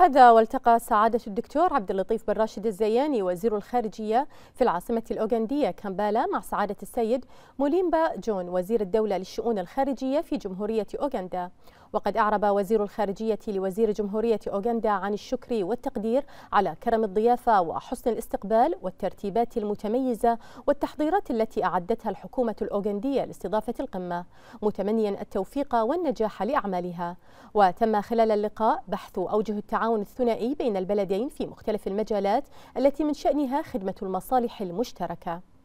هذا والتقى سعادة الدكتور عبد اللطيف بن راشد الزياني وزير الخارجية في العاصمة الأوغندية كامبالا مع سعادة السيد موليمبا جون وزير الدولة للشؤون الخارجية في جمهورية أوغندا وقد أعرب وزير الخارجية لوزير جمهورية أوغندا عن الشكر والتقدير على كرم الضيافة وحسن الاستقبال والترتيبات المتميزة والتحضيرات التي أعدتها الحكومة الأوغندية لاستضافة القمة متمنيا التوفيق والنجاح لأعمالها وتم خلال اللقاء بحث أوجه التعاون الثنائي بين البلدين في مختلف المجالات التي من شأنها خدمة المصالح المشتركة